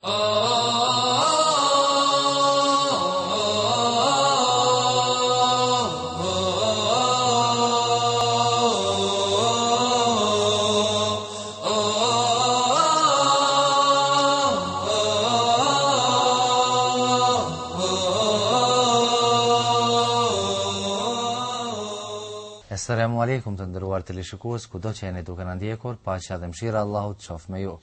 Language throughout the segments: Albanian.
Asalamu alaikum të ndëruar të lishikus, që jeni duke në ndjekur, pa që adhëmshira Allahut qof me ju.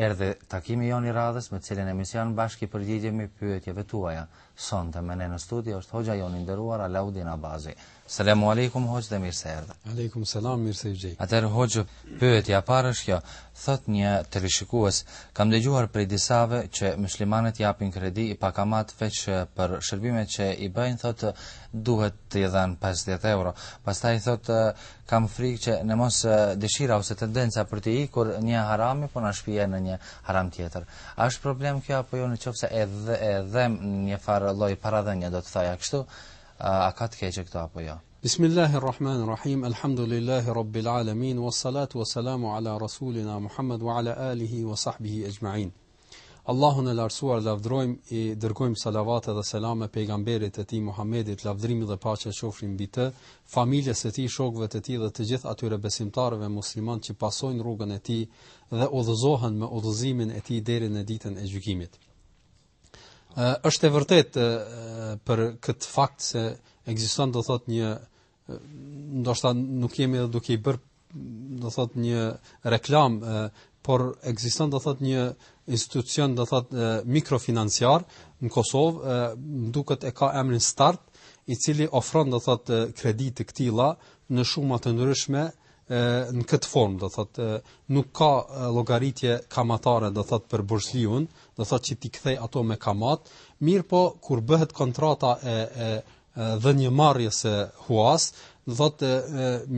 Erdhe takimi jonë i radhës me cilin emision mision bashki përgjigjemi pyetjeve tuaja. Sonte me ne në studi është hoxha jonë i nderuar Alaudin Abazi. Selamu alaikum, hoqë dhe mirëse erdhe. Aleikum, selam, mirëse i gjej. Atër, hoqë, pëhet i aparësh kjo, thot një të rishikues, kam dhe prej për i disave që muslimanët japin kredi i pakamat feq për shërbime që i bëjnë, thot, duhet të i dhanë euro. Pas ta i thot, kam frikë që në mos dëshira ose tendenca për të i kur një harami, po na shpije në një haram tjetër. A është problem kjo, apo jo në edhe e dhem një farë lloj paradhenja, do të thaja kështu, a ka të keqë këto apo jo? Bismillahirrahmanirrahim. Alhamdulillahirabbil alamin wassalatu wassalamu ala rasulina Muhammad wa ala alihi wa sahbihi ajma'in. Allahun e larsuar lavdrojm i dërgojm salavate dhe selam pejgamberit e tij Muhammedit, lavdrimi dhe paqe qofshin mbi të, familjes e tij, shokëve të tij dhe të gjithë atyre besimtarëve musliman që pasojnë rrugën e tij dhe udhëzohen me udhëzimin e tij deri në ditën e gjykimit është e vërtet për këtë fakt se ekziston do thot një ndoshta nuk jemi edhe duke i bër do thot një reklam por ekziston do thot një institucion do thot mikrofinanciar në Kosovë duket e ka emrin Start i cili ofron do thot të këtilla në shumë të ndryshme në këtë formë, do thotë nuk ka llogaritje kamatare, do thotë për borxhiun, do thotë që ti kthej ato me kamat, mirë po kur bëhet kontrata e e marrje se huas, do thotë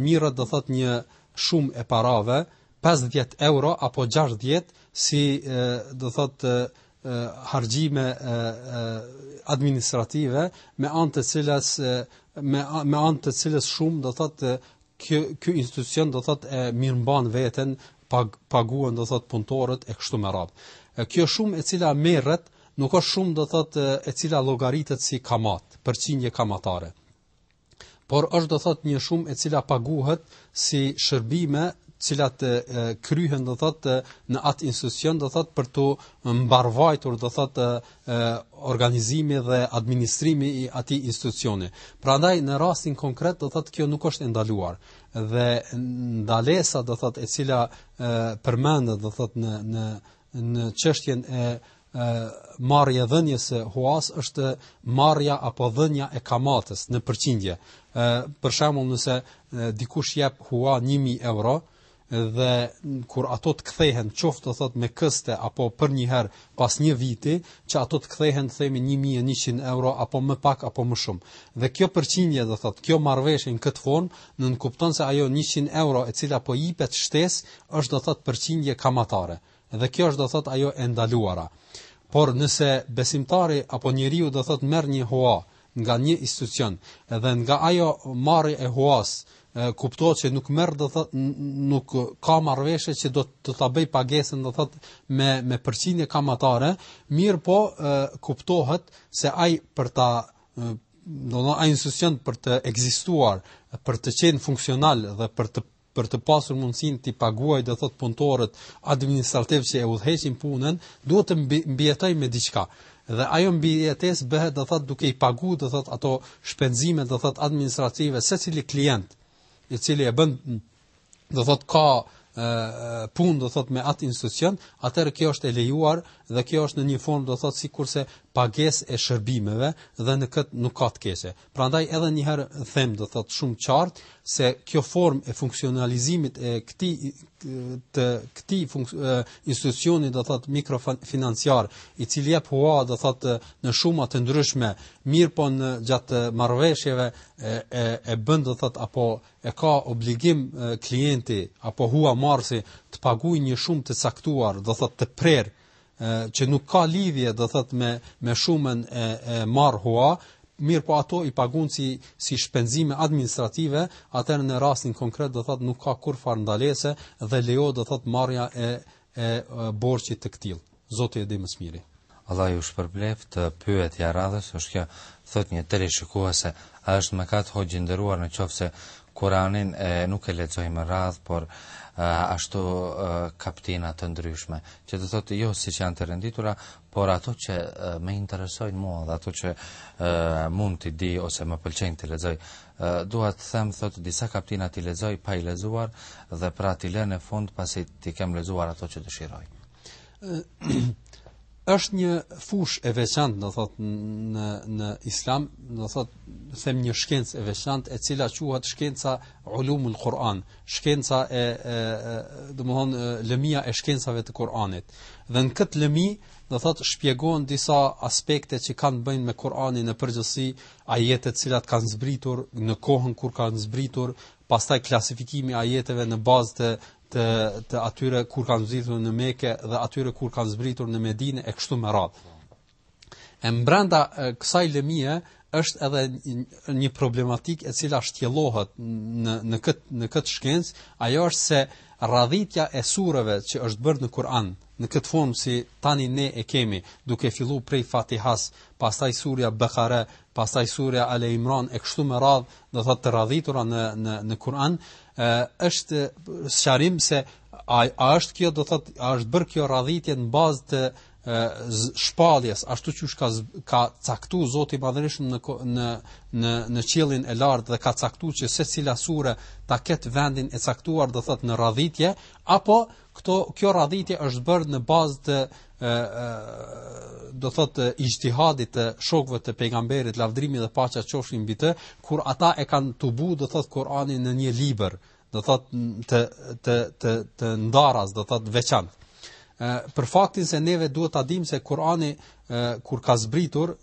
mirë do thotë një shumë e parave 50 euro apo 60 si e, do thotë harxime administrative me anë të cilës me me anë të cilës shumë do thotë kjo kjo institucion do thotë e mirëmban veten, pag, paguën do thotë punëtorët e kështu me radhë. Kjo shumë e cila merret nuk është shumë do thotë e cila llogaritet si kamat, përqindje kamatare. Por është do thotë një shumë e cila paguhet si shërbime cilat e, kryhen do thotë në atë institucion do thotë për të mbarvajtur do thotë organizimi dhe administrimi i atij institucioni. Prandaj në rastin konkret do thotë kjo nuk është ndaluar dhe ndalesa do thotë e cila përmendet do thotë në në në çështjen e marrja dhënjes së huas është marrja apo dhënja e kamatës në përqindje. Për shembull nëse dikush jep hua 1000 euro, dhe kur ato të kthehen qoftë thot me këste apo për një herë pas një viti që ato të kthehen themi 1100 euro apo më pak apo më shumë dhe kjo përqindje do thot kjo marrveshje në këtë fond nën kupton se ajo 100 euro e cila po jepet shtesë është do thot përqindje kamatare dhe kjo është do thot ajo e ndaluara por nëse besimtari apo njeriu do thot merr një hua nga një institucion dhe nga ajo marrë e huas kuptohet se nuk merr do thot nuk ka marrveshje që do të ta bëj pagesën do thot me me përqindje kamatare mirë po e, kuptohet se ai për ta do të ai institucion për të ekzistuar për të qenë funksional dhe për të për të pasur mundësinë të paguaj do thot punëtorët administrativ që e udhëheqin punën duhet të mbijetoj me diçka dhe ajo mbijetesë bëhet do thot duke i paguar do thot ato shpenzime do thot administrative secili klient i cili e bën do thot ka punë do thot me atë institucion, atëherë kjo është e lejuar dhe kjo është në një formë do thot sikurse pagesë e shërbimeve dhe në kët nuk ka të keqe. Prandaj edhe një herë them do thot shumë qartë se kjo formë e funksionalizimit e këtij të këti institucioni do thot mikrofinanciar i cili jep hua do thot në shuma të ndryshme mirë po në gjatë marveshjeve e, e, e bënd do apo e ka obligim klienti apo hua marësi të paguj një shumë të saktuar do thot të prerë që nuk ka lidhje do thot me me shumën e, e marr hua mirë po ato i pagun si, si shpenzime administrative, atër në rastin konkret dhe thot nuk ka kur farë ndalese dhe leo dhe thot marja e, e, e borqit të këtil. Zotë e dhe më smiri. Allah ju shpërblev të pyet ja radhës, është kjo thot një të rishikua se është më katë hojë gjinderuar në qofë se Kuranin e nuk e lexojmë rradh, por ashtu kaptina të ndryshme, që do thotë jo që janë të renditura, por ato që më interesojnë mua, ato që mund të di ose më pëlqejnë të lexoj. Dua të them thotë disa kaptina të lezoj pa i lezuar dhe pra ti lënë në fund pasi ti kem lezuar ato që dëshiroj. është një fush e veçantë do thot në në islam do thot them një shkencë e veçantë e cila quhet shkenca ulumul Kur'an shkenca e, e do të thon lëmia e shkencave të Kur'anit dhe në këtë lëmi do thot shpjegojnë disa aspekte që kanë bëjnë me Kur'anin në përgjithësi ajete të cilat kanë zbritur në kohën kur kanë zbritur pastaj klasifikimi ajeteve në bazë të të të atyre kur kanë zbritur në Mekë dhe atyre kur kanë zbritur në Medinë e kështu me radhë. E mbranda kësaj lëmie është edhe një problematikë e cila shtjellohet në në këtë në këtë shkencë, ajo është se radhitja e surëve që është bërë në Kur'an, në këtë formë si tani ne e kemi, duke fillu prej Fatihas, pastaj surja Bekare, pastaj surja Ale Imran, e kështu me radhë, dhe të të radhitura në, në, në Kur'an, është sharim se a, a është kjo, dhe të a është bërë kjo radhitje në bazë të të shpalljes ashtu siç ka ka caktuar Zoti i Madhërisht në në në në qiellin e lartë dhe ka caktuar që secila sure ta ket vendin e caktuar do thot në radhitje apo këto kjo radhitje është bërë në bazë të ë do thot ijtihadit të shokëve të pejgamberit lavdrimi dhe paqja qofshin mbi të kur ata e kanë tubu do thot Kur'anin në një libër do thot të të të, të ndaras do thot veçantë për faktin se neve duhet ta dim se Kurani kur ka zbritur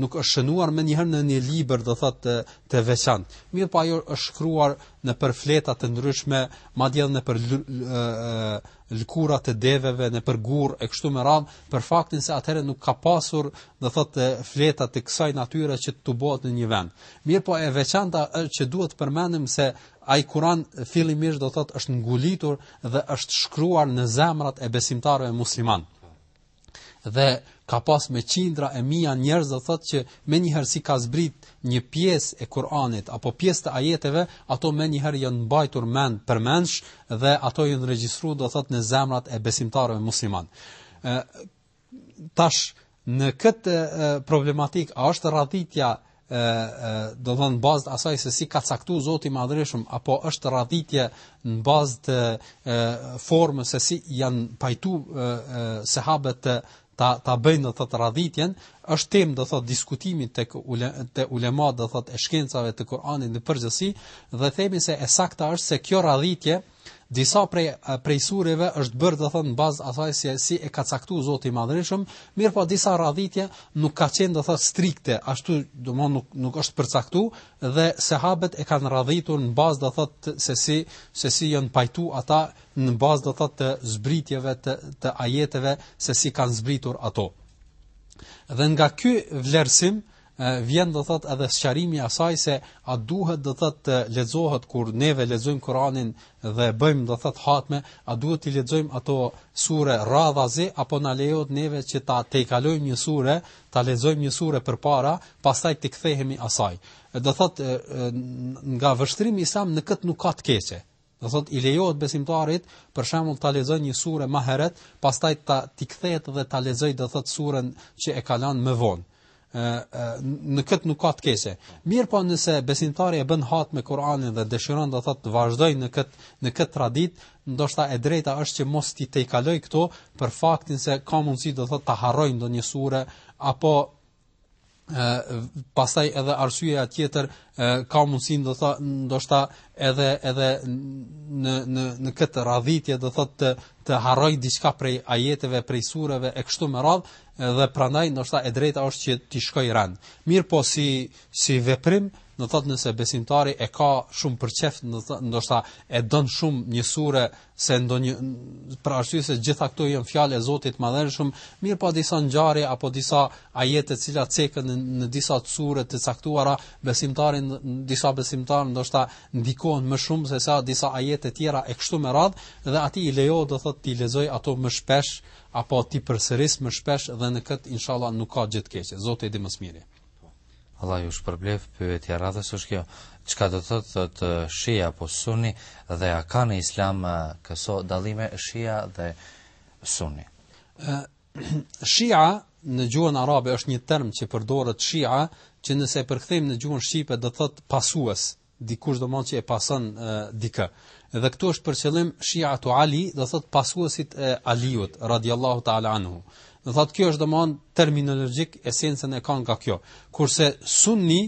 nuk është shënuar më njëherë në një libër do thotë të, të veçantë mirë po ajo është shkruar në përfleta të ndryshme madje edhe në për lkura të deveve në për gur e kështu me radhë, për faktin se atëherë nuk ka pasur do thotë fleta të kësaj natyre që të bëhet në një vend mirë po e veçanta është që duhet të përmendim se ai Kur'an fillimisht do thotë është ngulitur dhe është shkruar në zemrat e besimtarëve muslimanë dhe ka pas me qindra e mija njerëz dhe thot që me njëherë si ka zbrit një pies e Kur'anit apo pies të ajeteve, ato me njëherë jënë bajtur men për mensh dhe ato jënë regjistru dhe thot në zemrat e besimtarëve musliman. Tash, në këtë problematik, a është radhitja e do të thon bazë asaj se si ka caktuar Zoti i Madhreshëm apo është radhitje në bazë të formës se si janë pajtuar sahabët ta ta bëjnë do thot radhitjen është temë do thot diskutimit tek ule, ulemat do thot e shkencave të Kuranit në përgjithësi dhe themi se e sakta është se kjo radhitje disa prej prej sureve është bërë do thonë bazë asaj si, si e ka caktuar Zoti i Madhreshëm, mirë po disa radhitje nuk ka qenë do thonë strikte, ashtu do thonë nuk nuk është përcaktuar dhe sahabët e kanë radhitur në bazë do thotë se si se si janë pajtu ata në bazë do thotë të zbritjeve të të ajeteve se si kanë zbritur ato. Dhe nga ky vlerësim, ë vjen do thot edhe sqarimi i asaj se a duhet do thot të lexohet kur neve lexojm Kur'anin dhe bëjm do thot hatme a duhet të lexojm ato sure radhazi apo na lejohet neve që ta tejkalojm një sure ta lexojm një sure përpara pastaj të kthehemi asaj do thot nga vështrimi i sam në kët nuk ka të keqe do thot i lejohet besimtarit për shembull ta lexojë një sure maheret pastaj ta tikthehet dhe ta lexojë do thot surën që e ka lanë më vonë në këtë nuk ka të kese. Mirë po nëse besimtari e bën hatë me Kuranin dhe dëshiron dhe thotë të vazhdoj në këtë, në këtë tradit, ndoshta e drejta është që mos ti të kaloj këto për faktin se ka mundësi dhe thotë të harroj do një sure, apo pastaj edhe arsyeja tjetër ka mundësi do të thotë ndoshta edhe edhe në në në këtë radhitje do thotë të, të harroj diçka prej ajeteve prej sureve e kështu me radhë dhe prandaj ndoshta e drejta është që ti shkoj ran. Mirë po si si veprim do thot nëse besimtari e ka shumë për çeft, do ndoshta e don shumë një sure se ndonjë për arsye se gjitha këto janë fjalë e Zotit madhëshëm, mirë pa po disa ngjarje apo disa ajete të cilat cekën në, në disa sure të caktuara, besimtarin disa besimtarë ndoshta ndikohen më shumë se sa disa ajete tjera e kështu me radhë dhe aty i lejo do thot ti lexoj ato më shpesh apo ti përsëris më shpesh dhe në kët inshallah nuk ka gjithë keqe. Zoti e di më së miri. Allah ju shpërblef, pyetja radhës është kjo, qka do të thotë të eh, shia po suni dhe a ka në islam eh, këso dalime shia dhe suni? Eh, shia në gjuën arabe është një term që përdorët shia, që nëse e në gjuhën shqipe do thot pasues, dikush do të thotë që e pason dikë. Edhe këtu është për qëllim Shia të Ali, do thot pasuesit e Aliut radhiyallahu taala anhu. Do thotë kjo është domon terminologjik esencën e kanë nga kjo. Kurse sunni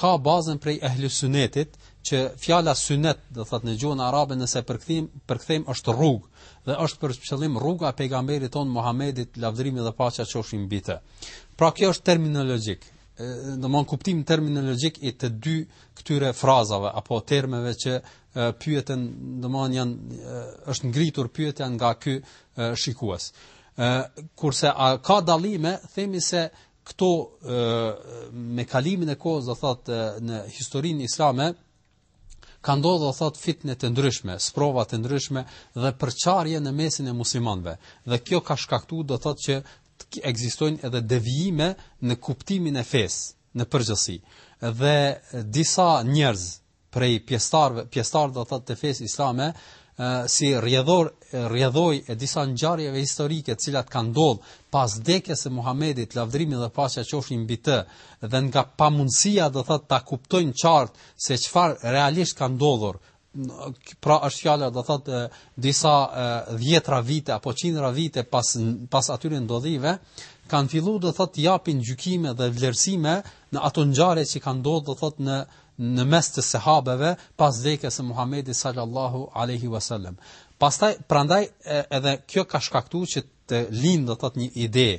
ka bazën prej ehlus sunetit që fjala sunet do thotë në gjuhën arabe nëse përkthejm përkthejm është rrugë dhe është për qëllim rruga e pejgamberit ton Muhamedit Lavdrimi dhe paqja qofshin mbi të. Pra kjo është terminologjik në mund kuptim terminologjik i të dy këtyre frazave apo termeve që pyeten, domethënë janë është ngritur pyetja nga ky shikues kurse a ka dallime themi se këto me kalimin e kohës do thot në historinë islame ka ndodhur do thot fitne të ndryshme, sprova të ndryshme dhe përçarje në mesin e muslimanëve dhe kjo ka shkaktuar do thot që ekzistojnë edhe devijime në kuptimin e fesë në përgjithësi dhe disa njerëz prej pjesëtarve pjesëtar do thot të fesë islame si rjedhor rjedhoi e disa ngjarjeve historike të cilat kanë ndodhur pas dekes së Muhamedit lavdrimi dhe paqja qofshin mbi të dhe nga pamundësia do thotë ta kuptojnë qartë se çfarë realisht ka ndodhur pra është fjala do thotë disa 10ra vite apo qindra vite pas pas atyre ndodhive kanë filluar do thotë të japin gjykime dhe vlerësime në ato ngjarje që kanë ndodhur do thotë në në mes të sahabeve pas vdekjes së Muhamedit sallallahu alaihi wasallam. Pastaj prandaj edhe kjo ka shkaktuar që të lindë do të thotë një ide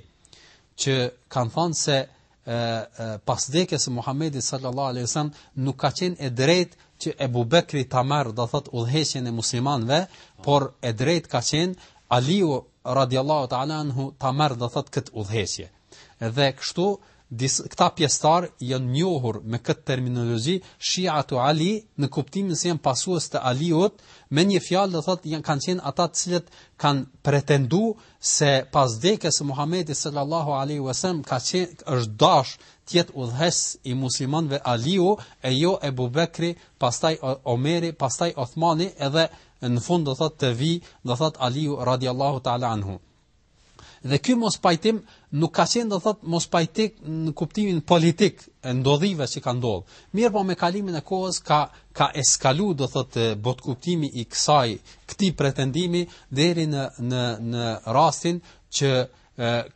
që kanë thënë se e, e, pas vdekjes së Muhamedit sallallahu alaihi wasallam nuk ka qenë e drejtë që Ebu Bekri ta marr do të thotë udhëheqjen e muslimanëve, por e drejtë ka qenë Aliu radiallahu ta'ala anhu ta marr do të thotë këtë udhëheqje. Edhe kështu dis këta pjesëtar janë njohur me këtë terminologji shiatu ali në kuptimin se janë pasues të aliut me një fjalë do thotë janë kanë qenë ata të cilët kanë pretendu se pas vdekjes së Muhamedit sallallahu alaihi wasallam ka qenë është dash të jetë i muslimanëve aliu e jo e Bubekri pastaj Omeri pastaj Uthmani edhe në fund do thotë të vi do thotë aliu radiallahu taala anhu dhe ky mos pajtim nuk ka qenë do thot mos pajtik në kuptimin politik e ndodhive që ka ndodhë. Mirë po me kalimin e kohës ka, ka eskalu do thot bot kuptimi i kësaj këti pretendimi dheri në, në, në rastin që e,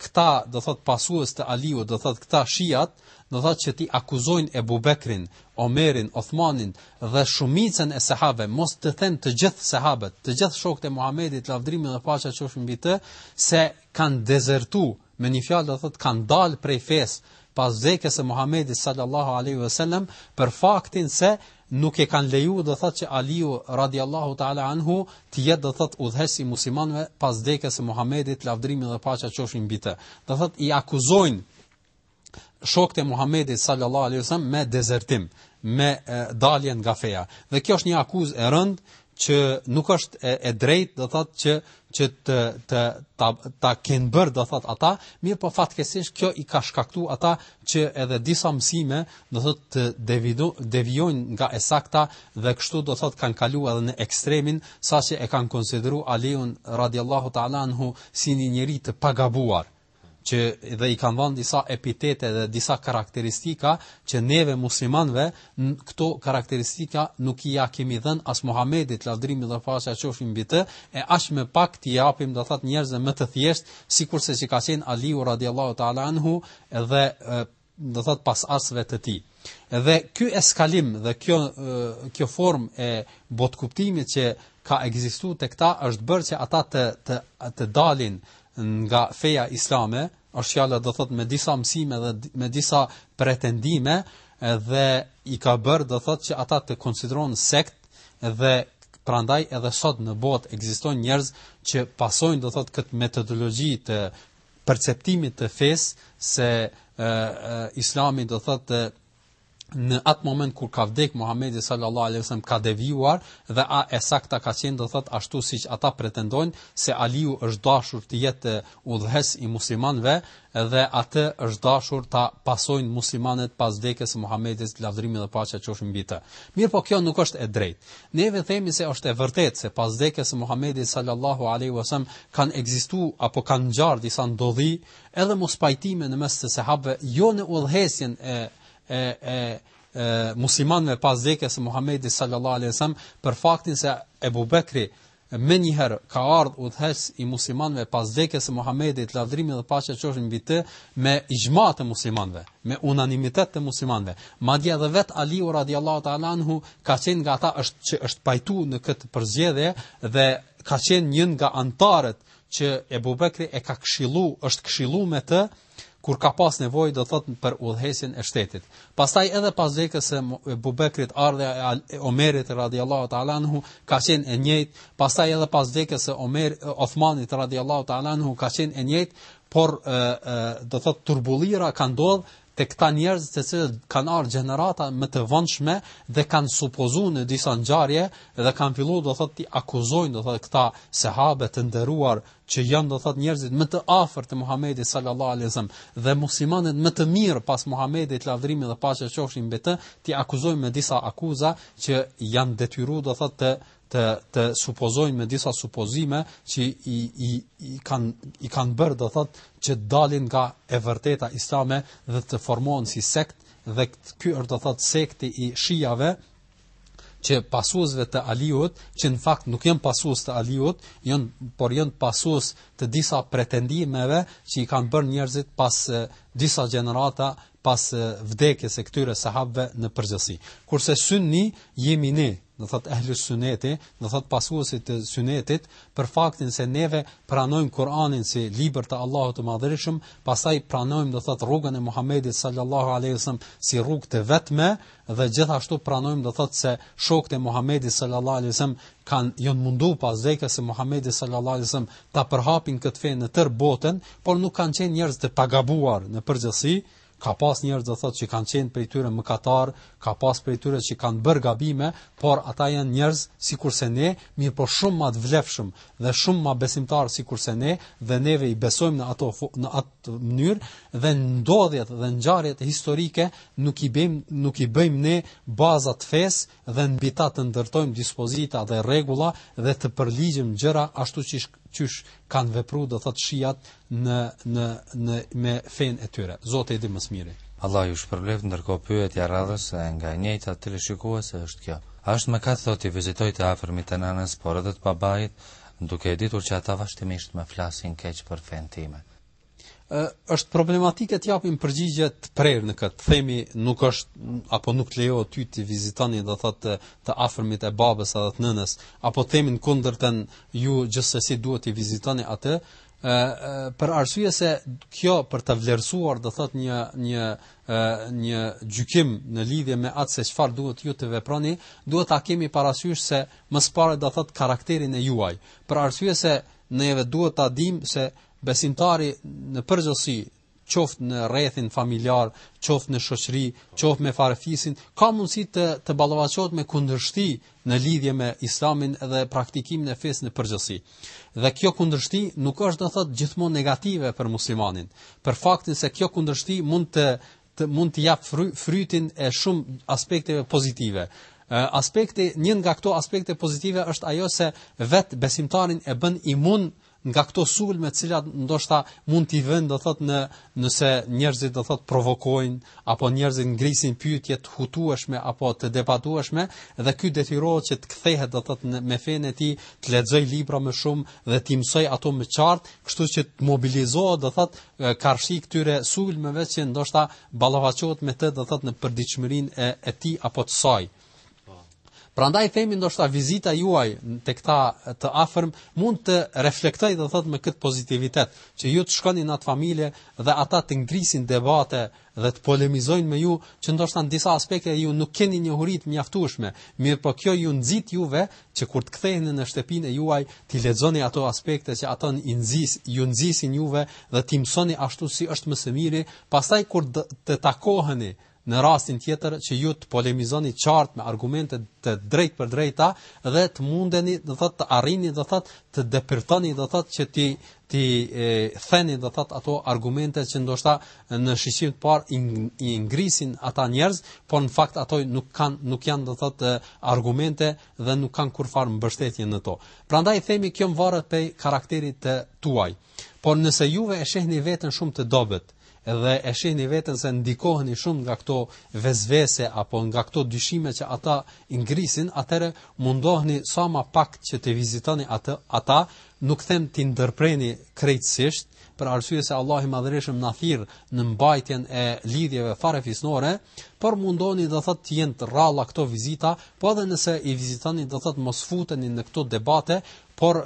këta do thot pasuës të aliut, do thot këta shijat do thotë që ti akuzojnë Ebu Bekrin, Omerin, Othmanin dhe shumicën e sahabëve, mos të thënë të gjithë sahabët, të gjithë shokët e Muhamedit, lavdrimin dhe paqja qofshin mbi të, se kanë dezertu me një fjalë do thotë kanë dalë prej fesë pas vdekjes së Muhamedit sallallahu alaihi wasallam për faktin se nuk e kanë leju do thotë që Aliu radiallahu taala anhu të jetë do thotë udhëhesi muslimanëve pas vdekjes së Muhamedit lavdrimi dhe paqja qofshin mbi të. Do thotë i akuzojnë shokët e Muhamedit sallallahu alaihi wasallam me dezertim, me daljen nga feja. Dhe kjo është një akuzë e rëndë që nuk është e, e drejtë, do thotë që që të të ta ta kenë bërë, do thotë ata, mirë po fatkesish kjo i ka shkaktuar ata që edhe disa mësime, do thotë të devijojnë nga e sakta dhe kështu do thotë kanë kaluar edhe në ekstremin saqë e kanë konsideruar Aliun radiallahu ta'ala anhu si një njerëz të pagabuar që dhe i kanë vënë disa epitete dhe disa karakteristika që neve muslimanëve këto karakteristika nuk i ja kemi dhënë as Muhamedit lavdrim dhe paqja qofshin mbi të, e as më pak t'i japim do thotë njerëz më të thjeshtë, sikurse që ka qenë Aliu radhiyallahu ta'ala anhu dhe do thotë pas asve të tij. Dhe ky eskalim dhe kjo kjo formë e botkuptimit që ka ekzistuar tek ta është bërë që ata të të të dalin nga feja islame, është fjala do thot me disa mësime dhe me disa pretendime dhe i ka bër do thot që ata të konsiderohen sekt dhe prandaj edhe sot në botë ekzistojnë njerëz që pasojnë do thot këtë metodologji të perceptimit të fesë se islami do thot në atë moment kur ka vdek Muhamedi sallallahu alaihi wasallam ka devijuar dhe a e saktë ka qenë do thot ashtu siç ata pretendojnë se Aliu është dashur të jetë udhëhes i muslimanëve dhe atë është dashur ta pasojnë muslimanët pas vdekjes së Muhamedit lavdrimi dhe paqja qofshin mbi të. Mirë, po kjo nuk është e drejtë. Neve themi se është e vërtetë se pas vdekjes së Muhamedit sallallahu alaihi wasallam kanë ekzistuar apo kanë ngjarë disa ndodhi edhe mos pajtime në mes të sahabëve jo në udhëhesjen e e e musliman me pas dhëkës së Muhamedit sallallahu alaihi wasallam për faktin se Ebu Bekri më një herë ka ardhur udhëhes i muslimanëve pas dhëkës së Muhamedit lavdrimi dhe paqja qofshin mbi të me ijma të muslimanëve me unanimitet të muslimanëve madje edhe vet Aliu radhiyallahu ta'ala anhu ka thënë nga ata është që është pajtu në këtë përzgjedhje dhe ka qenë një nga antarët që Ebu Bekri e ka këshillu është këshillu me të kur ka pas nevojë do thot për udhëhesin e shtetit. Pastaj edhe pas dekës së bubekrit ardha e Omerit radhiyallahu ta'ala anhu ka qenë e njëjtë, pastaj edhe pas dekës së Omer Osmanit radhiyallahu ta'ala anhu ka qenë e njëjtë por e, e, do thot turbullira ka ndodhur të këta njerëz të cilët kanë arë gjenerata më të vëndshme dhe kanë supozu në disa nxarje dhe kanë fillu do thot të akuzojnë do thot këta sehabe të ndëruar që janë do thot njerëzit më të afer të Muhammedit sallallahu alizem dhe muslimanit më të mirë pas të lavdrimi dhe pas që qofshin betë të akuzojnë me disa akuza që janë detyru do thot të të të supozojnë me disa supozime që i i i kanë i kanë bërë do thotë që dalin nga e vërteta islame dhe të formohen si sekt dhe ky është do thotë sekti i shijave që pasuesve të Aliut, që në fakt nuk janë pasues të Aliut, janë por janë pasues të disa pretendimeve që i kanë bërë njerëzit pas disa gjenerata pas vdekjes së këtyre sahabëve në përgjithësi. Kurse Sunni jemi ne, do thot ehli suneti, do thot pasuesit të sunetit, për faktin se neve pranojmë Kur'anin si libër të Allahut të Madhërisëm, pastaj pranojmë do thot rrugën e Muhamedit sallallahu alaihi wasallam si rrugë të vetme dhe gjithashtu pranojmë do thot se shokët e Muhamedit sallallahu alaihi wasallam kanë janë mundu pas dekës së Muhamedit sallallahu alaihi wasallam ta përhapin këtë fenë në tërë botën, por nuk kanë qenë njerëz të pagabuar në përgjithësi ka pas njerëz do thotë që kanë qenë prej tyre mëkatar, ka pas prej tyre që kanë bër gabime, por ata janë njerëz sikurse ne, mirë po shumë më të vlefshëm dhe shumë më besimtar sikurse ne, dhe neve i besojmë në ato në atë mënyrë dhe ndodhjet dhe ngjarjet historike nuk i bëjmë nuk i bëjmë ne baza të fesë dhe në bitat të ndërtojmë dispozita dhe regula dhe të përligjim gjëra ashtu qysh, qysh kanë vepru dhe thot shijat në, në, në, me fen e tyre. Zote edhe më smiri. Allah ju shpërblef në nërko pyet ja radhës e nga njëta të të shikua se është kjo. Ashtë me ka thot i vizitoj të afërmi të nanës, por edhe të pabajit, duke e ditur që ata vashtimisht me flasin keq për fen time është problematike të japim përgjigje të prerë në këtë. Themi nuk është apo nuk lejohet ty të vizitoni do thotë të, të afërmit e babës apo të nënës, apo themi në kundërtën ju gjithsesi duhet të vizitoni atë, ë për arsye se kjo për të vlerësuar do thotë një një e, një gjykim në lidhje me atë se çfarë duhet ju të veproni, duhet ta kemi parasysh se më së pari do thotë karakterin e juaj. Për arsye se neve duhet ta dim se besimtari në përgjësi, qoftë në rrethin familjar, qoftë në shoqëri, qoftë me farefisin, ka mundësi të të ballavaçohet me kundërshti në lidhje me Islamin dhe praktikimin e fesë në përgjësi. Dhe kjo kundërshti nuk është do thotë negative për muslimanin, për faktin se kjo kundërshti mund të, të mund të jap fry, frytin e shumë aspekteve pozitive. Aspekti një nga këto aspekte pozitive është ajo se vet besimtarin e bën imun nga këto sulme të cilat ndoshta mund t'i vënë do thot në nëse njerëzit do thot provokojnë apo njerëzit ngrisin pyetje të hutueshme apo të debatueshme dhe ky detyrohet që të kthehet do thot në me fenë e tij të lexoj libra më shumë dhe të mësoj ato më qartë, kështu që të mobilizohet do thot karshi këtyre sulmeve që ndoshta ballafaqohet me të do thot në përditshmërinë e, e tij apo të saj. Prandaj themi ndoshta vizita juaj te këta të afërm mund të reflektoj dhe thot me kët pozitivitet që ju të shkoni në atë familje dhe ata të ngrisin debate dhe të polemizojnë me ju që ndoshta në disa aspekte ju nuk keni njohuri të mjaftueshme, mirë po kjo ju nxit juve që kur të ktheheni në shtëpinë juaj t'i lexoni ato aspekte që ata i nxis, ju nxisin juve dhe t'i mësoni ashtu si është më së miri, pastaj kur të takoheni në rastin tjetër që ju të polemizoni qartë me argumente të drejtë për drejta dhe të mundeni, do thotë, të arrini, do thotë, të depërtoni, do që ti ti e, theni, do thotë, ato argumente që ndoshta në shqiptim të parë i ngrisin ata njerëz, por në fakt ato nuk kanë nuk janë, do thotë, argumente dhe nuk kanë kurfar mbështetje në to. Prandaj themi kjo varet pe karakterit të tuaj. Por nëse juve e shehni veten shumë të dobët, dhe e shihni veten se ndikoheni shumë nga këto vezvese apo nga këto dyshime që ata i ngrisin, atëherë mundoheni sa më pak që të vizitoni atë ata, nuk them ti ndërpreni krejtësisht për arsye se Allahu i Madhëreshëm na thirr në mbajtjen e lidhjeve farefisnore, por mundoni do thotë të jenë të rralla këto vizita, po edhe nëse i vizitoni do thotë mos futeni në këto debate, por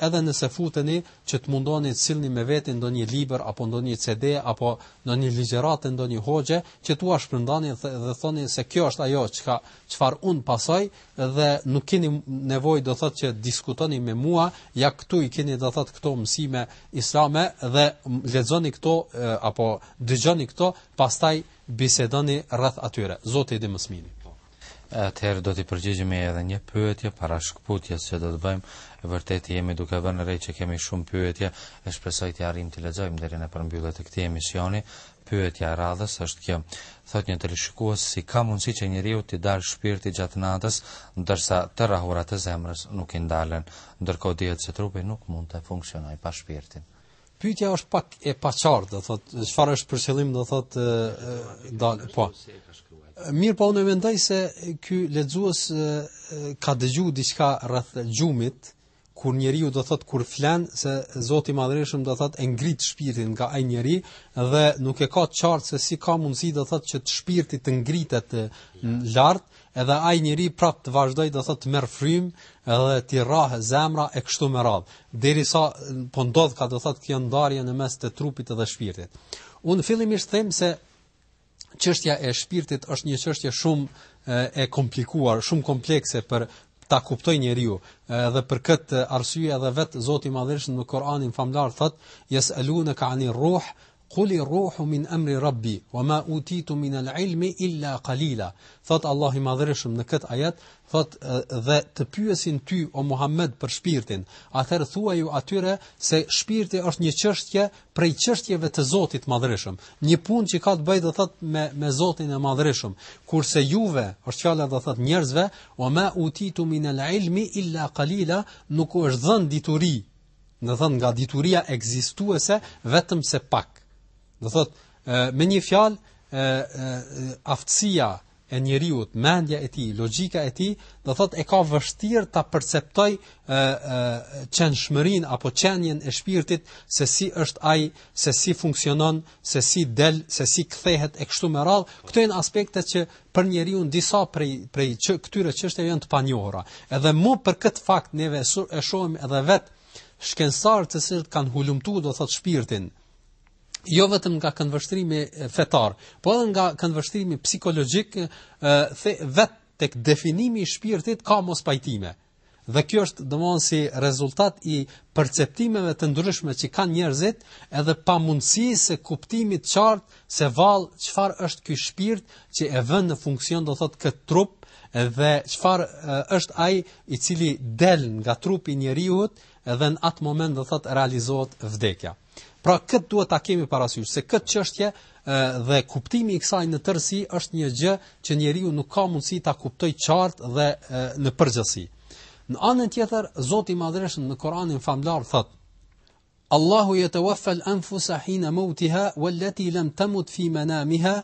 edhe nëse futeni që të mundoni të cilni me veti ndonjë liber, apo ndonjë CD, apo ndonjë ligjeratë, ndonjë hoxhe, që tu ashtë dhe thoni se kjo është ajo që farë unë pasoj, dhe nuk keni nevoj do thot që diskutoni me mua, ja këtu i keni do thot këto mësime islame, dhe lexoni këto, apo dëgjoni këto, pastaj bisedoni rrëth atyre. zoti i di mësmini. Atëherë do t'i përgjigjemi edhe një pyetje para shkputjes që do të bëjmë vërtet jemi duke vënë re që kemi shumë pyetje e shpresoj të arrijmë të lexojmë deri në përmbyllje të këtij emisioni. Pyetja radhës është kjo. Thot një të si ka mundësi që njeriu të dalë shpirti gjatë natës, ndërsa të rrahurat e zemrës nuk i ndalen, ndërkohë dihet se trupi nuk mund të funksionojë pa shpirtin. Pyetja është pak e paqartë, do thotë, çfarë është përsellim, do thotë, dal, po. Mirë, po unë mendoj se ky lexues ka dëgjuar diçka rreth gjumit, ë kur njeriu do thot kur flan se Zoti i Madhreshëm do thot e ngrit shpirtin nga ai njeri dhe nuk e ka qartë se si ka mundësi do thot që shpirti të ngritet lart edhe ai njeri prap të vazhdoi do thot të merr frymë edhe të rrah zemra e kështu me radh derisa po ndodh ka do thot kjo ndarje në mes të trupit edhe shpirtit un fillimisht them se çështja e shpirtit është një çështje shumë e komplikuar, shumë komplekse për ta kuptoj njeri ju, edhe për këtë arsye edhe vetë Zoti i Madhërshën në Koranin famdarë thëtë, jesë elu në ka Quli ruhu min emri rabbi, wa ma utitu min al ilmi illa kalila. Thot Allah i madhërishëm në këtë ajet, thot dhe të pyesin ty o Muhammed për shpirtin, atër thua ju atyre se shpirti është një qështje prej qështjeve të zotit madhërishëm. Një pun që ka të bëjë dhe thot me, me zotin e madhërishëm, kurse juve, është fjala dhe thot njerëzve, wa ma utitu min al ilmi illa kalila, nuk është dhën dituri, në dhën nga dituria egzistuese vetëm se pak. Do thot, me një fjalë, aftësia e njeriu, mendja e tij, logjika e tij, do thot e ka vështirë ta perceptoj ë qenshmërin apo çënjen e shpirtit se si është ai, se si funksionon, se si del, se si kthehet e kështu me radhë. Këto janë aspekte që për njeriu disa prej prej që, këtyre çështjeve janë të panjohura. Edhe mu për kët fakt neve e shohim edhe vet shkencëtarët se si kanë hulumtuar do thot shpirtin jo vetëm nga këndvështrimi fetar, po edhe nga këndvështrimi psikologjik, the vetë tek definimi i shpirtit ka mos pajtime. Dhe kjo është domthonë si rezultat i perceptimeve të ndryshme që kanë njerëzit, edhe se kuptimit të qartë se vallë çfarë është ky shpirt që e vën në funksion do thotë kët trup dhe çfarë është ai i cili del nga trupi i njerëzit dhe në atë moment do thotë realizohet vdekja. Pra këtë duhet ta kemi parasysh se këtë çështje dhe kuptimi i kësaj në tërësi është një gjë që njeriu nuk ka mundësi ta kuptojë qartë dhe në përgjithësi. Në anën tjetër Zoti i Madhreshëm në Kur'anin famlar thotë Allahu yatawaffa al-anfusa hina mawtaha wallati lam tamut fi manamiha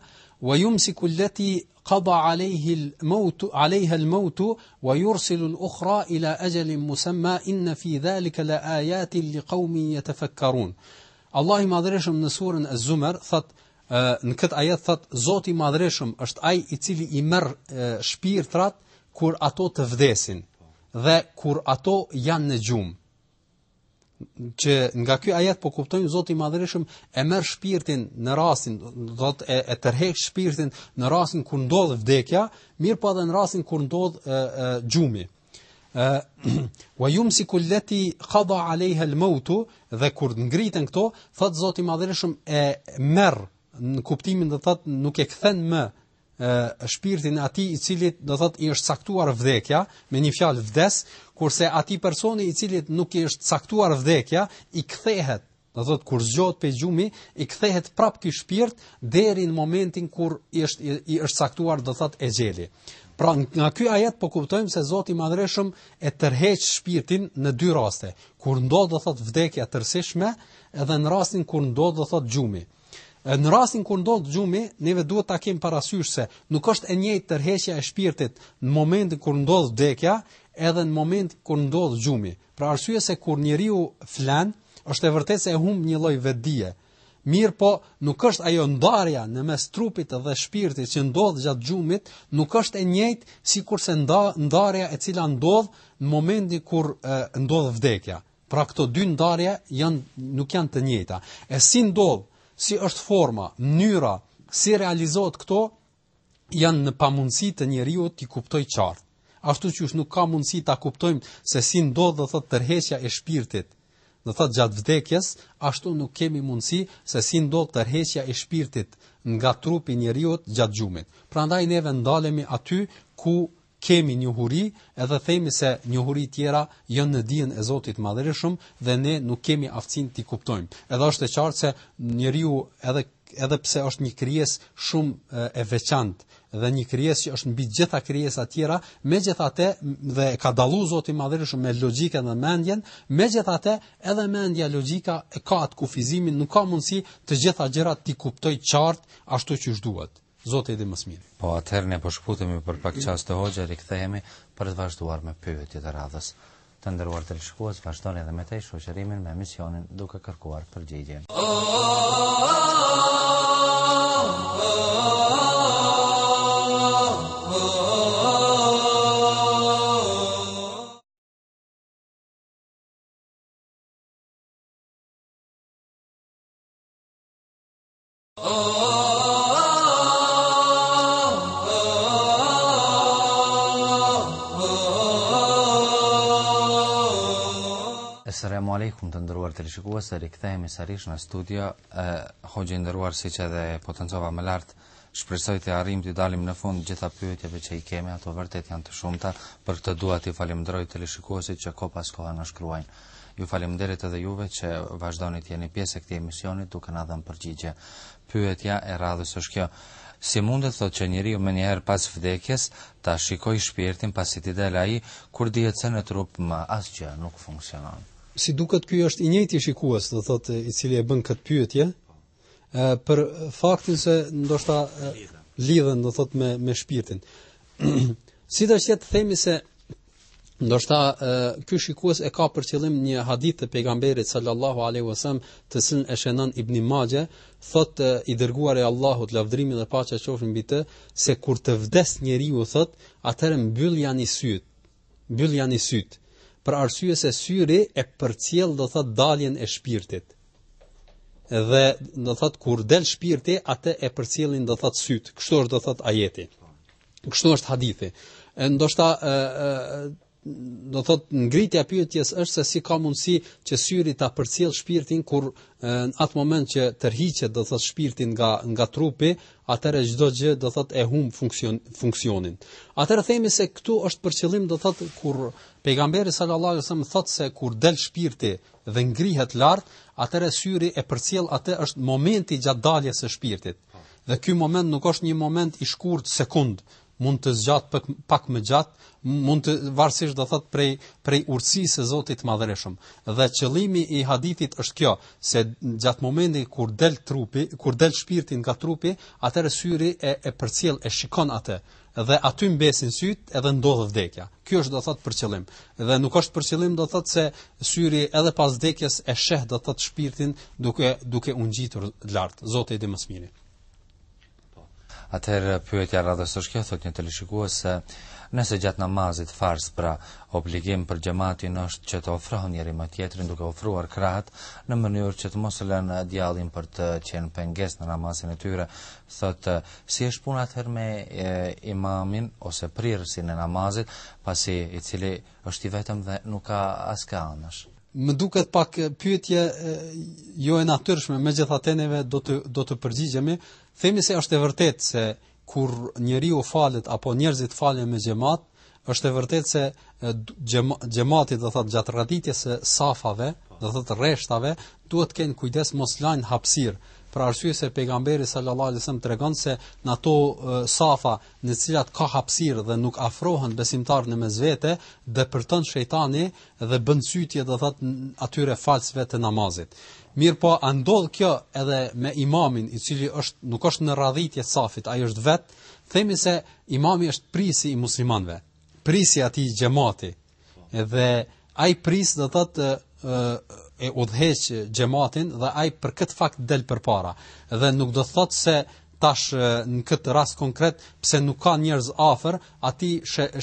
wa yumsiku allati qada 'alayhi al-mautu 'alayha al-mautu wa yursilu al-ukhra ila ajalin musamma inna fi dhalika la ayatin liqaumin yatafakkarun Allahu i Madhreshëm në surën Az-Zumar thot në këtë ajet thot Zoti i Madhreshëm është ai i cili i merr shpirtrat kur ato të vdesin dhe kur ato janë në gjumë. Që nga ky ajet po kuptojmë Zoti i Madhreshëm e merr shpirtin në rastin do të e, e tërheq shpirtin në rastin kur ndodh vdekja, mirëpo edhe në rastin kur ndodh gjumi. wa yumsiku allati qada alayha al-maut dhe kur ngriten këto thot Zoti i Madhëreshëm e merr në kuptimin do thot nuk e kthen më shpirtin atij i cili do thot i është caktuar vdekja me një fjalë vdes kurse aty personi i cili nuk i është caktuar vdekja i kthehet do thot kur zgjohet pe gjumi i kthehet prapë ky shpirt deri në momentin kur i është i është caktuar do thot e xheli Pra nga ky ajet po kuptojmë se Zoti i Madhreshëm e tërheq shpirtin në dy raste, kur ndodh do thot vdekja tërësishme, edhe në rastin kur ndodh do thot gjumi. Në rastin kur ndodh gjumi, neve duhet ta kemi parasysh se nuk është e njëjtë tërheqja e shpirtit në momentin kur ndodh vdekja, edhe në momentin kur ndodh gjumi. Pra arsyeja se kur njeriu flan, është e vërtetë se e humb një lloj vetdije. Mirë po, nuk është ajo ndarja në mes trupit dhe shpirtit që ndodhë gjatë gjumit, nuk është e njëjtë si kurse nda, ndarja e cila ndodhë në momenti kur ndodhë vdekja. Pra këto dy ndarja janë, nuk janë të njëjta. E si ndodhë, si është forma, njëra, si realizot këto, janë në pamunësi të njëriu të i kuptoj qartë. Ashtu që është nuk ka mundësi të kuptojmë se si ndodhë dhe thëtë tërheqja e shpirtit Në thot gjatë vdekjes, ashtu nuk kemi mundësi se si ndodh tërheqja e shpirtit nga trupi i njeriu gjatë gjumit. Pra ndaj neve ndalemi aty ku kemi një huri edhe themi se një huri tjera jënë në dijen e Zotit madhërishëm dhe ne nuk kemi aftësinë të kuptojmë. Edhe është e qartë se njeriu edhe, edhe pse është një krijes shumë e veçantë dhe një krijes që është mbi gjitha krijesat tjera, megjithatë dhe ka dallu Zoti i Madhërisht me logjikën dhe mendjen, megjithatë edhe mendja logjika e ka atë kufizimin, nuk ka mundësi të gjitha gjërat ti kuptoj qartë ashtu siç duhet. Zoti i di më së miri. Po atëherë ne po shkputemi për pak çast të hoxha, rikthehemi për të vazhduar me pyetjet e radhës. Të nderuar të shkuas, vazhdoni edhe me të shoqërimin me misionin duke kërkuar përgjigjen. Asalamu alaikum të ndëruar të rishikuës dhe rikëthejemi sërish në studio. i ndëruar si që dhe potencova më lartë, shpresoj të arim të dalim në fund gjitha pyetjeve që i kemi, ato vërtet janë të shumëta, për këtë dua të i falim ndëroj të rishikuësit që ko pas kohë në shkruajnë. Ju falim ndërit edhe juve që vazhdoni të jeni pjesë e këti emisionit duke në dhe përgjigje. Pyetja e radhës është kjo. Si mundet thotë që njëri u me njëherë pas vdekjes, ta shikoj shpirtin pas i t'i dela i, kur dhjetë se në trup më asgjë nuk funksionon si duket ky është i njëjti shikues, do thotë i cili e bën këtë pyetje, ë për faktin se ndoshta lidhen do thotë me me shpirtin. si do të themi se ndoshta ky shikues e ka për qëllim një hadith të pejgamberit sallallahu alaihi wasallam të sin e shenan ibn Majah, thotë i dërguar i Allahut lavdërimi dhe paqja qofshin mbi të, se kur të vdes njeriu thotë, atëherë mbyll janë i syt. Mbyll janë i syt. ë për arsye se syri e përcjell do thot daljen e shpirtit. Dhe do thot kur del shpirti, atë e përcjellin do thot syt. Kështu është do thot ajeti. Kështu është hadithi. E ndoshta ë do thot ngritja pyetjes është se si ka mundësi që syri ta përcjell shpirtin kur në atë moment që tërhiqet do thot shpirtin nga nga trupi, atëherë çdo gjë do thotë e hum funksion, funksionin. Atëherë themi se këtu është për qëllim do thotë kur pejgamberi sallallahu alajhi wasallam thotë se kur del shpirti dhe ngrihet lart, atëherë syri e përcjell atë është momenti gjatë daljes së shpirtit. Dhe ky moment nuk është një moment i shkurt sekond, mund të zgjat pak pak më gjatë, mund të varësisht do thot prej prej urtësisë së Zotit të Madhëreshëm. Dhe qëllimi i hadithit është kjo, se gjatë momentit kur del trupi, kur del shpirti nga trupi, atëherë syri e e përcjell e shikon atë dhe aty mbesin syt edhe ndodh vdekja. Ky është do thot për qëllim. Dhe nuk është për qëllim do thot se syri edhe pas vdekjes e sheh do thot shpirtin duke duke u ngjitur lart. Zoti i dhe më smiri. Atëherë pyetja radhës është kjo, thot një teleshikues se nëse gjatë namazit fars pra obligim për xhamatin është që të ofrohen njëri më tjetrin duke ofruar krahat në mënyrë që të mos lënë djallin për të qenë pengesë në namazin e tyre, thot si është puna atëherë me e, imamin ose prirësin e namazit, pasi i cili është i vetëm dhe nuk ka askë anësh. Më duket pak pyetje jo e natyrshme, megjithatë neve do të do të përgjigjemi, themi se është e vërtet se kur njeri u falet apo njerëzit falen me gjemat, është e vërtet se gjematit dhe thot gjatë raditje se safave, dhe thot reshtave, duhet kënë kujdes moslajnë hapsirë, për arsye se pejgamberi sallallahu alajhi wasallam tregon se në ato safa në të cilat ka hapësirë dhe nuk afrohen besimtarë në mesvete, depërton shejtani dhe bën sytje do thot atyre falsëve të namazit. Mirë po, a ndodhë kjo edhe me imamin, i cili është, nuk është në radhitje safit, ai është vetë, themi se imami është prisi i muslimanve, prisi ati gjemati, dhe a i prisi dhe të e udhëheq xhamatin dhe ai për kët fakt del përpara dhe nuk do thot se tash në këtë rast konkret pse nuk ka njerëz afër, aty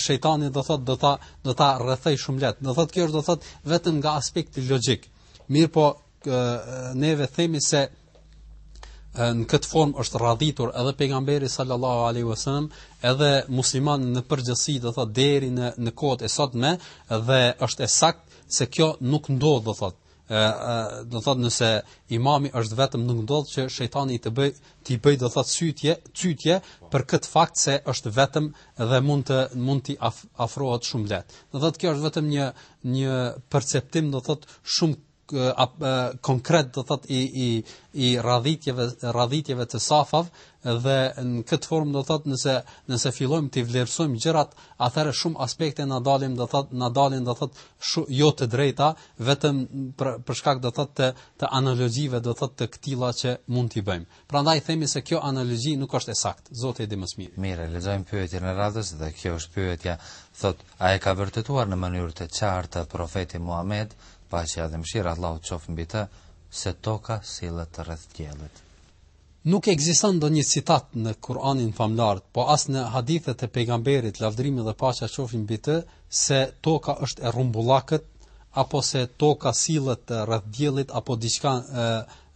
shejtani do thot do ta do ta rrethej shumë lehtë. Do thot kjo është do thot vetëm nga aspekti logjik. Mirpo neve themi se në këtë formë është radhitur edhe pejgamberi sallallahu alaihi wasallam, edhe muslimani në përgjithësi do thot deri në në kohët e sotme dhe është e saktë se kjo nuk ndodh do thot do të thotë nëse imami është vetëm nuk ndodh që shejtani të bëj të bëj do të thotë sytje, çytje për këtë fakt se është vetëm dhe mund të mund të afrohet shumë lehtë. Do thotë kjo është vetëm një një perceptim do thotë shumë konkret do thot i i i radhitjeve radhitjeve të safav dhe në këtë formë do thot nëse nëse fillojmë të vlerësojmë gjërat atëherë shumë aspekte na dalim do thot na dalin do thot jo të drejta vetëm për, për shkak do thot të, të analogjive do thot të këtilla që mund t'i bëjmë prandaj themi se kjo analogji nuk është e saktë zoti e di më së miri mirë lexojmë pyetjen e radhës dhe kjo është pyetja thot a e ka vërtetuar në mënyrë të qartë profeti Muhammed paqja dhe mëshira Allahut qof mbi të se toka sillet rreth diellit. Nuk ekziston ndonjë citat në Kur'anin famullar, po as në hadithet e pejgamberit lavdrimi dhe paqja qofin mbi të se toka është e rrumbullakët apo se toka sillet rreth diellit apo diçka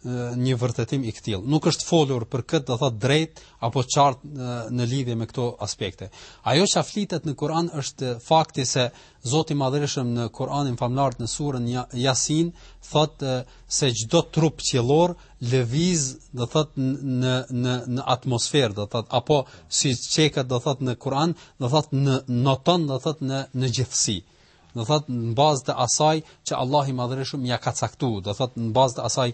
një vërtetim i këtil, Nuk është folur për këtë, do thotë drejt apo qartë në lidhje me këto aspekte. Ajo që flitet në Kur'an është fakti se Zoti i Madhërisëm në Kur'anin famnartë në surën Yasin thotë se çdo trup qiellor lëviz, do thotë në në në atmosferë, do thotë apo si çeka do thotë në Kur'an, do thotë në noton, do thotë në në gjithësi do thot në bazë të asaj që Allahu i Madhërisht më ja ka caktuar, do thot në bazë të asaj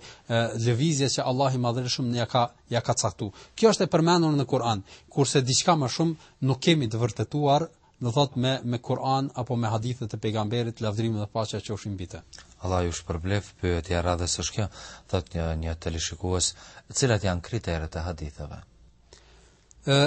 lëvizje që Allahu i Madhërisht më ja ka ja ka caktuar. Kjo është e përmendur në Kur'an, kurse diçka më shumë nuk kemi të vërtetuar, do thot me me Kur'an apo me hadithet e pejgamberit lavdrim dhe paqja qofshin mbi të. Allah ju shpërblef pyetja radhës së kjo, thot një një teleshikues, cilat janë kriteret e haditheve. ë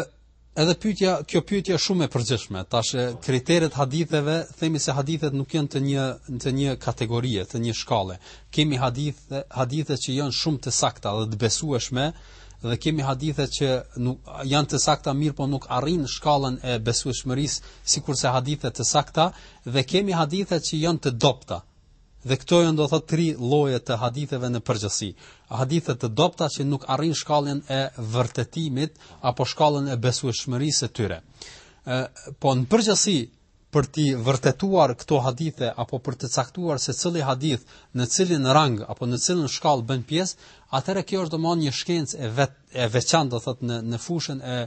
Edhe pyetja, kjo pyetje është shumë e përgjithshme. Tash kriteret e haditheve, themi se hadithet nuk janë të një të një kategorie, të një shkalle. Kemi hadithe, hadithe që janë shumë të sakta dhe të besueshme, dhe kemi hadithe që nuk janë të sakta mirë, por nuk arrin shkallën e besueshmërisë, sikurse hadithe të sakta dhe kemi hadithe që janë të dobta, Dhe këto janë do të thotë tri lloje të haditheve në përgjithësi. Hadithe të dobta që nuk arrin shkallën e vërtetimit apo shkallën e besueshmërisë së tyre. Ë po në përgjithësi për të vërtetuar këto hadithe apo për të caktuar se cili hadith në cilin rang apo në cilën shkallë bën pjesë, atëherë kjo është domosdoshmë një shkencë e vetë e veçantë do thotë në në fushën e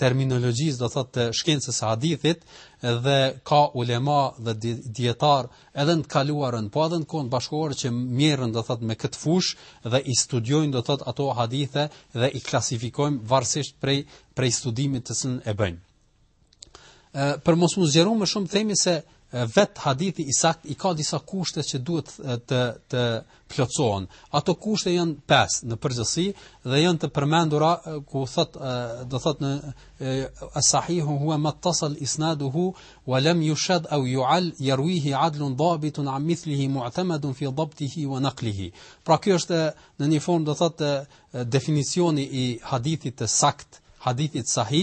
terminologjisë do thotë shkencës së hadithit dhe ka ulema dhe dietar edhe në kaluarën po edhe në kohën bashkëkohore që mjerën do thotë me këtë fush dhe i studiojnë do thotë ato hadithe dhe i klasifikojmë varësisht prej prej studimit të cilën e bëjnë. Ë për mos u zgjeru më shumë themi se vet hadithi i sakt i ka disa kushte që duhet të të plotësohen. Ato kushte janë pesë në përgjithësi dhe janë të përmendura ku thot do thot në as-sahihu huwa muttasal isnaduhu wa lam yushad aw yu'al yarwihi 'adlun dhabitun 'an mithlihi mu'tamadun fi dhabtihi wa naqlihi. Pra kjo është në një formë do thot definicioni i hadithit të sakt hadithit sahi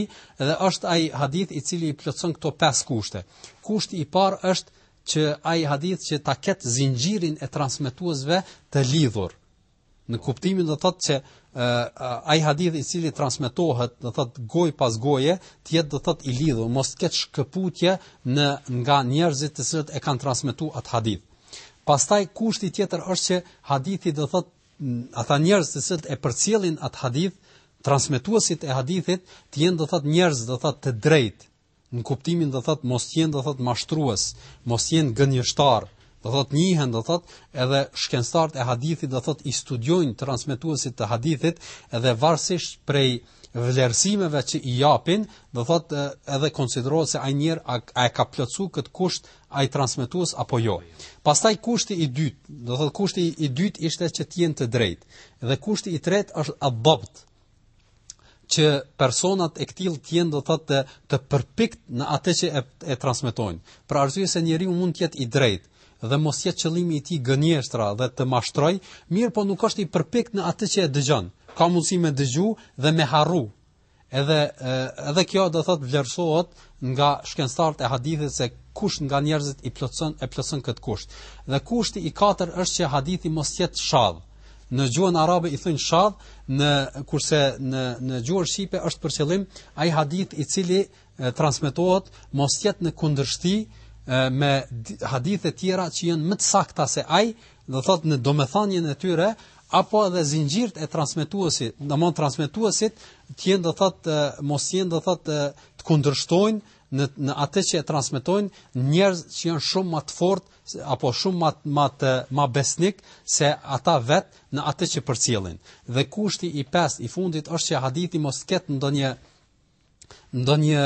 dhe është ai hadith i cili i plotson këto pesë kushte. Kushti i parë është që ai hadith që ta ket zinxhirin e transmetuesve të lidhur. Në kuptimin do thotë që ai hadith i cili transmetohet do thotë goj pas goje, të jetë do thotë i lidhur, mos të ketë shkëputje në nga njerëzit të cilët e kanë transmetuar atë hadith. Pastaj kushti tjetër është që hadithi do thotë ata njerëz të cilët e përcjellin atë hadith, ë transmetuesit e hadithit të jenë do thot njerëz do thot të drejtë në kuptimin do thot mos jenë do thot mashtrues, mos jenë gënjeshtar, do thot njihen do thot edhe shkencëtarët e hadithit do thot i studiojnë transmetuesit të hadithit edhe varësisht prej vlerësimeve që i japin, do thot edhe konsiderohet se ai njeri a e ka plotësuar kët kusht ai transmetues apo jo. Pastaj kushti i dytë, do thot kushti i dytë ishte që të jenë të drejtë. Dhe kushti i tretë është adopt, që personat e këtill të jenë do të thotë të përpikt në atë që e, e transmetojnë. Për arsye se njeriu mund të jetë i drejtë dhe mos jetë qëllimi i tij gënjeshtra dhe të mashtroj, mirë po nuk është i përpikt në atë që e dëgjon. Ka mundësi me dëgju dhe me harru. Edhe edhe kjo do thotë vlerësohet nga shkencëtarët e hadithit se kush nga njerëzit i plotson e plotson këtë kusht. Dhe kushti i katërt është që hadithi mos jetë shadh në gjuhën arabe i thënë shadh, në kurse në në gjuhën shqipe është për qëllim ai hadith i cili transmetohet mos jet në kundërshti me hadithe tjera që janë më të sakta se ai, do thotë në domethënien e tyre apo edhe zinxhirt e transmetuesit, domon transmetuesit të jenë do thotë mos jenë do thotë të kundërshtojnë në në atë që e transmetojnë njerëz që janë shumë më të fortë apo shumë më më të më besnik se ata vet në atë që përcjellin. Dhe kushti i pest i fundit është që hadithi mos ketë ndonjë ndonjë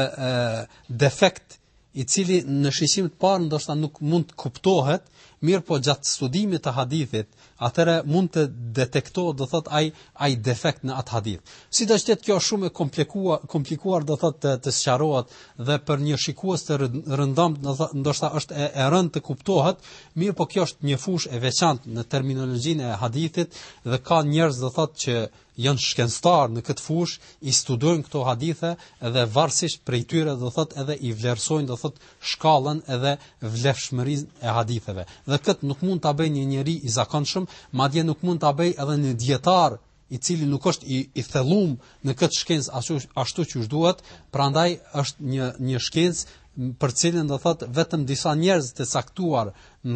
defekt i cili në shqyqim të parë ndoshta nuk mund të kuptohet, mirë po gjatë studimit të hadithit, atëre mund të detektohet, do thot, aj, aj defekt në atë hadith. Si do qëtë kjo shumë e komplikuar, komplikuar do thot, të, të sëqarohet dhe për një shikues të rëndam, ndoshta është e, e rënd të kuptohet, mirë po kjo është një fush e veçant në terminologjin e hadithit dhe ka njerëz, do thot, që janë shkenstar në këtë fushë i studojnë këto hadithe dhe varësisht prej tyre do thotë edhe i vlerësojnë do thotë shkallën edhe vlefshmërinë e haditheve. Dhe kët nuk mund ta bëjë një njerëz i zakonshëm, madje nuk mund ta bëjë edhe një dietar i cili nuk është i, i thellum në këtë shkencë ashtu ashtu siç duhet, prandaj është një një shkencë për cilën do thot vetëm disa njerëz të caktuar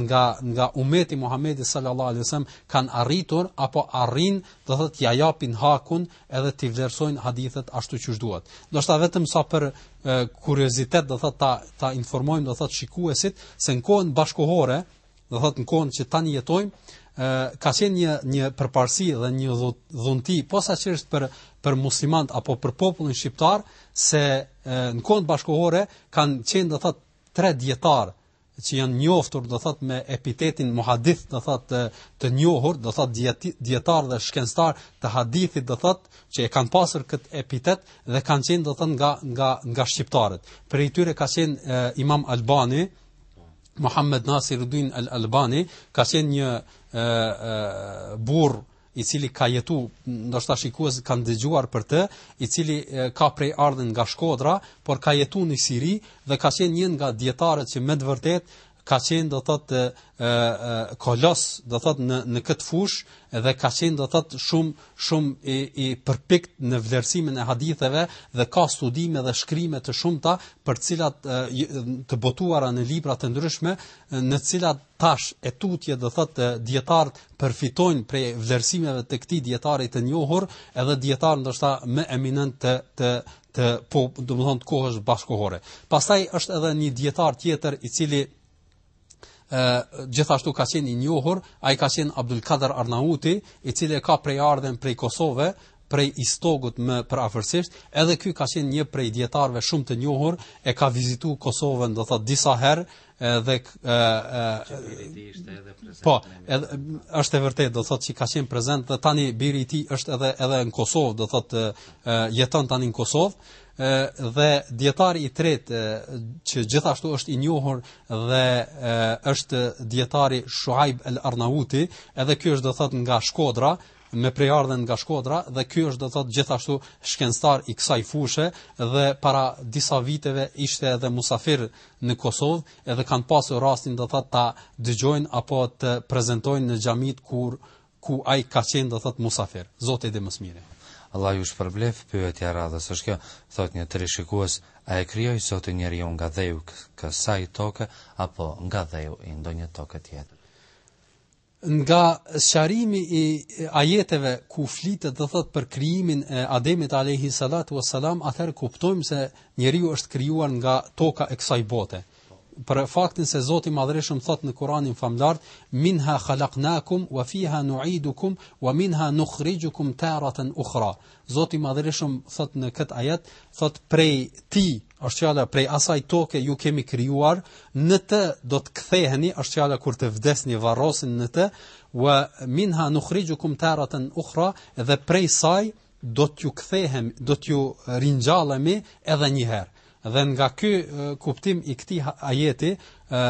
nga nga ummeti Muhamedi sallallahu alaihi wasallam kanë arritur apo arrin do thot t'i ja japin hakun edhe t'i vlerësojnë hadithet ashtu siç duhet. Do shta vetëm sa për kuriozitet do thot ta ta informojmë do thot shikuesit se në kohën bashkohore do thot në kohën që tani jetojmë ka qenë një një përparësi dhe një dhunti posaçërisht për për muslimant apo për popullin shqiptar se e, në kohën bashkohore kanë qenë do të thotë tre dietar që janë njoftur do të thotë me epitetin muhadith do të thotë të, të njohur do të thotë dietar dhe shkencëtar të hadithit do të thotë që e kanë pasur këtë epitet dhe kanë qenë do të thotë nga nga nga shqiptarët për i tyre ka qenë e, Imam Albani Muhammed Nasiruddin Al-Albani ka qenë një e, bur i cili ka jetu, ndoshta shikues kanë dëgjuar për të, i cili e, ka prej ardhen nga Shkodra, por ka jetu në Siri dhe ka qenë një nga dietarët që me të vërtetë ka qenë do thotë kolos do thotë në në këtë fushë dhe ka qenë do thotë shumë shumë i, i përpikt në vlerësimin e haditheve dhe ka studime dhe shkrime të shumta për cilat të botuara në libra të ndryshme në cilat tash etutje do thot, dietar përfitojnë prej vlerësimeve të këtij dietari të njohur edhe dietar ndoshta më eminent të të të po domethënë të kohës bashkohore. Pastaj është edhe një dietar tjetër i cili gjithashtu ka qenë i njohur, ai ka qenë Abdul Kader Arnauti, i cili ka prejardhën prej Kosovës prej istogut më për afërsisht, edhe ky ka qenë një prej dietarëve shumë të njohur, e ka vizituar Kosovën, do thotë disa herë, edhe e edhe po edhe është e edhe do thotë që ka qenë prezant dhe edhe biri i tij është edhe edhe në Kosovë do thotë jeton tani në Kosovë edhe edhe i edhe edhe edhe edhe edhe edhe edhe edhe edhe edhe edhe edhe edhe edhe edhe edhe edhe edhe edhe me prejardhen nga Shkodra dhe ky është do të thotë gjithashtu shkencëtar i kësaj fushë dhe para disa viteve ishte edhe musafir në Kosovë edhe kanë pasur rastin do të thotë ta dëgjojnë apo të prezantojnë në xhamit kur ku ai ka qenë do të thotë musafir. Zoti i dhe më smire. Allah ju shpërblef, për e tjera dhe së shkjo, thot një të rishikues, a e kryoj sotë njëri unë nga dheju kësaj toke, apo nga dheju i ndonjë toke tjetë nga sharimi i ajeteve ku flitet thot për krijimin e Ademit alayhi salatu wassalam atë kuptojmë se njeriu është krijuar nga toka e kësaj bote për faktin se Zoti i Madhreshëm thot në Kur'anin famlart minha khalaqnakum wa fiha nu'idukum wa minha nukhrijukum taratan ukhra Zoti i Madhreshëm thot në kët ajet thot prej ti është fjala prej asaj toke ju kemi krijuar, në të do të ktheheni, është fjala kur të vdesni varrosin në të, wa minha nukhrijukum taratan ukhra, dhe prej saj do t'ju kthehem, do t'ju ringjallemi edhe një herë. Dhe nga ky kuptim i këtij ajeti, ë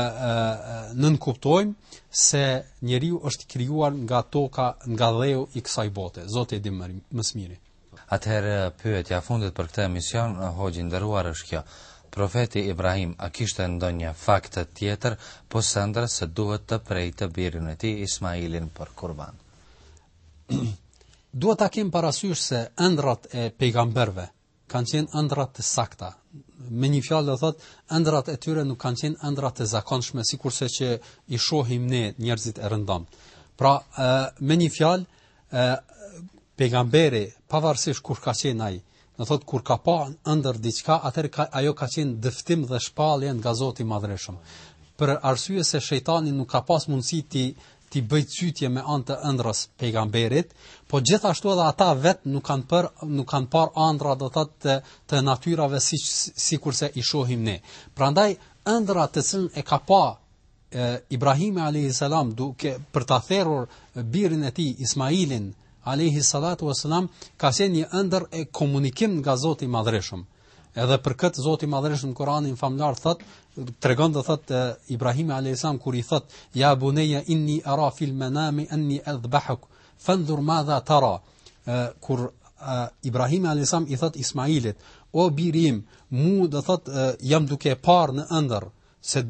nën kuptojmë se njeriu është krijuar nga toka, nga dheu i kësaj bote. Zoti e di më së miri. Atëherë pyet ja fundit për këtë emision, eh, hoji ndëruar është kjo. Profeti Ibrahim a kishte ndonjë fakt tjetër po ndër se duhet të prej të birin e tij Ismailin për qurban. Duhet ta kem parasysh se ëndrat e pejgamberëve kanë qenë ëndra të sakta. Me një fjalë do thotë, ëndrat e tyre nuk kanë qenë ëndra të zakonshme sikurse që i shohim ne njerëzit e rëndom. Pra, eh, me një fjalë, eh, pejgamberi pavarësisht kush ka qenë ai, do thot kur ka pa ëndër diçka, atëherë ajo ka qenë dëftim dhe shpallje nga Zoti i Madhreshëm. Për arsye se shejtani nuk ka pas mundësi ti ti bëj çytje me anë të ëndrës pejgamberit, po gjithashtu edhe ata vet nuk kanë për nuk kanë parë ëndra do thot të, të natyrave si sikurse i shohim ne. Prandaj ëndra të cilën e ka pa Ibrahim alayhis salam duke për ta therrur birin e tij Ismailin alayhi salatu wasalam ka sen një ëndër e komunikim nga Zoti i Madhreshëm. Edhe për kët Zoti i Madhreshëm Kur'ani famlar thot, tregon do thot Ibrahim alayhi salam kur i thot ya ja, bunayya inni ara fil manami anni adbahuk fanzur ma za tara. Kur Ibrahim alayhi salam i thot Ismailit, o birim, mu do thot jam duke parë në ëndër se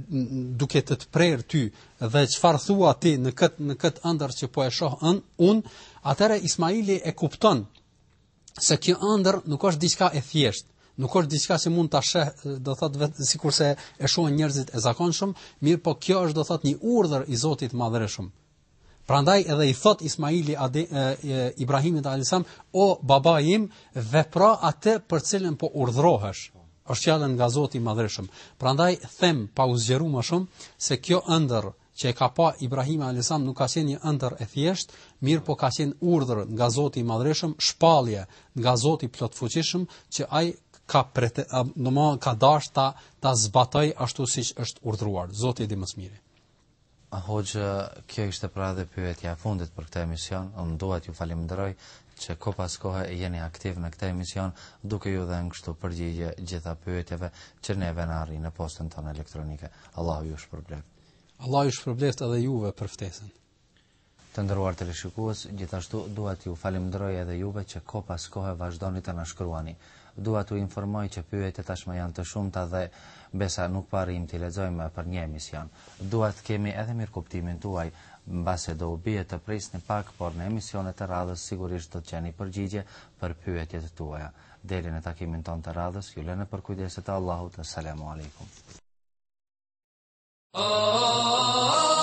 duke të të prerë ty dhe qëfar thua ti në këtë ndër që po e shohë në unë, Atëra Ismaili e kupton se kjo ëndër nuk është diçka e thjeshtë nuk është diçka që si mund ta sheh, do thot vetë sikurse e shohin njerëzit e zakonshëm, mirë po kjo është do thot një urdhër i Zotit madhëreshëm. Prandaj edhe i thot Ismaili Adi, e, e, Ibrahimit alayhissalam, o baba im, vepra atë për cilën po urdhrohesh. Është fjalën nga Zoti madhëreshëm. Prandaj them pa u zgjeru më shumë se kjo ëndër që e ka pa Ibrahim a.s. nuk ka qenë një ndër e thjesht, mirë po ka qenë urdhër nga Zoti i Madhreshëm, shpallje nga Zoti i Plotfuqishëm që ai ka prete, ka dash ta ta zbatoj ashtu siç është urdhëruar. Zoti e di më së miri. A hoxha, kjo ishte pra edhe pyetja e fundit për këtë emision. Unë duhet ju ndëroj që ko pas kohë jeni aktiv në këtë emision, duke ju dhe në kështu përgjigje gjitha pyetjeve që neve në arri në postën tonë elektronike. Allahu ju shpërblet. Allah ju shpërbleft edhe juve për ftesën. Të ndëruar të gjithashtu duhet ju falim ndëroj edhe juve që kopa pas kohë vazhdoni të nashkruani. Dua t'ju informoj që pyetjet tashmë janë të shumta dhe besa nuk po arrijmë të lexojmë për një emision. Dua të kemi edhe mirëkuptimin tuaj, mbase do u bie të prisni pak, por në emisionet e radhës sigurisht do të jeni përgjigje për pyetjet tuaja. Deri në takimin tonë të radhës, ju lënë për kujdeset e Allahut. Asalamu alaykum. Oh.